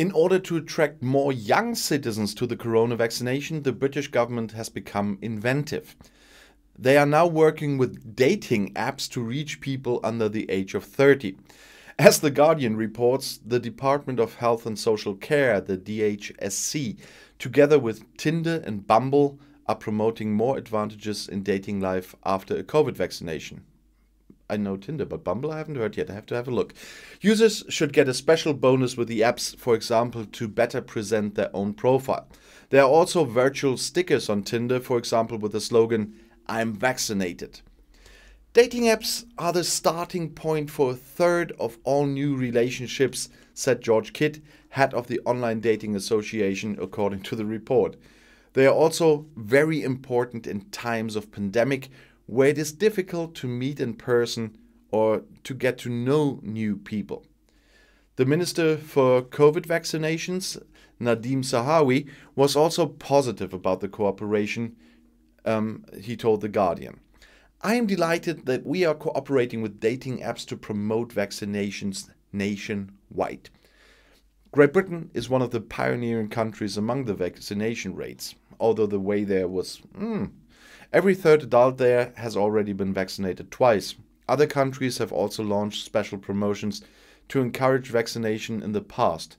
In order to attract more young citizens to the corona vaccination, the British government has become inventive. They are now working with dating apps to reach people under the age of 30. As The Guardian reports, the Department of Health and Social Care, the DHSC, together with Tinder and Bumble, are promoting more advantages in dating life after a COVID vaccination. I know Tinder, but Bumble I haven't heard yet. I have to have a look. Users should get a special bonus with the apps, for example, to better present their own profile. There are also virtual stickers on Tinder, for example, with the slogan, I'm vaccinated. Dating apps are the starting point for a third of all new relationships, said George Kidd, head of the Online Dating Association, according to the report. They are also very important in times of pandemic where it is difficult to meet in person or to get to know new people. The Minister for COVID vaccinations, Nadim Sahawi, was also positive about the cooperation, um, he told The Guardian. I am delighted that we are cooperating with dating apps to promote vaccinations nationwide. Great Britain is one of the pioneering countries among the vaccination rates, although the way there was mm, Every third adult there has already been vaccinated twice. Other countries have also launched special promotions to encourage vaccination in the past.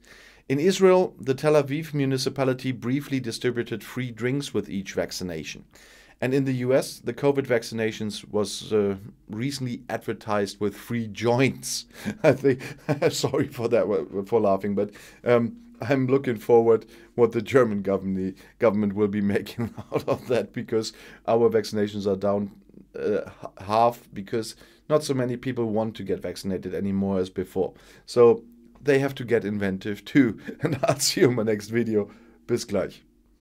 In Israel, the Tel Aviv municipality briefly distributed free drinks with each vaccination. And in the US, the COVID vaccinations was uh, recently advertised with free joints. I think, sorry for that, for laughing, but um, I'm looking forward what the German government government will be making out of that because our vaccinations are down uh, half because not so many people want to get vaccinated anymore as before. So they have to get inventive too. And I'll see you in my next video. Bis gleich.